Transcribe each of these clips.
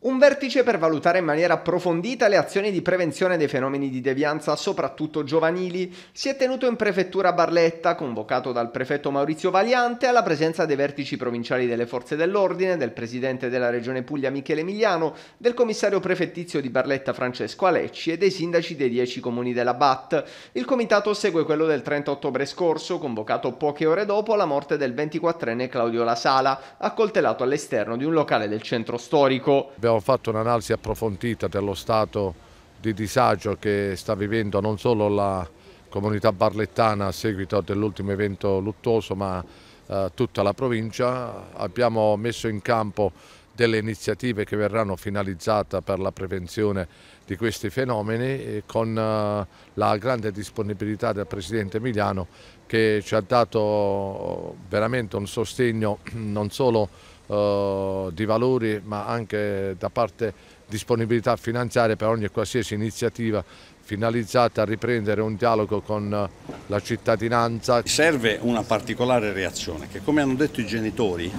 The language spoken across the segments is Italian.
Un vertice per valutare in maniera approfondita le azioni di prevenzione dei fenomeni di devianza, soprattutto giovanili, si è tenuto in prefettura Barletta, convocato dal prefetto Maurizio Valiante, alla presenza dei vertici provinciali delle forze dell'ordine, del presidente della regione Puglia Michele Emiliano, del commissario prefettizio di Barletta Francesco Alecci e dei sindaci dei dieci comuni della BAT. Il comitato segue quello del 30 ottobre scorso, convocato poche ore dopo la morte del 24enne Claudio La Sala, accoltellato all'esterno di un locale del centro storico abbiamo fatto un'analisi approfondita dello stato di disagio che sta vivendo non solo la comunità barlettana a seguito dell'ultimo evento luttuoso ma eh, tutta la provincia. Abbiamo messo in campo delle iniziative che verranno finalizzate per la prevenzione di questi fenomeni con eh, la grande disponibilità del Presidente Emiliano che ci ha dato eh, veramente un sostegno non solo eh, di valori ma anche da parte disponibilità finanziaria per ogni qualsiasi iniziativa finalizzata a riprendere un dialogo con la cittadinanza. Serve una particolare reazione che come hanno detto i genitori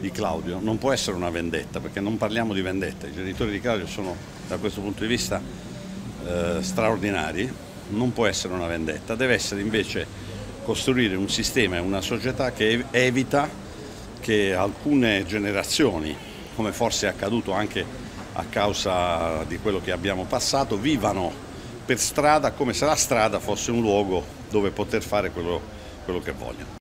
di Claudio non può essere una vendetta, perché non parliamo di vendetta, i genitori di Claudio sono da questo punto di vista eh, straordinari, non può essere una vendetta, deve essere invece costruire un sistema e una società che evita che alcune generazioni, come forse è accaduto anche a causa di quello che abbiamo passato, vivano per strada come se la strada fosse un luogo dove poter fare quello, quello che vogliono.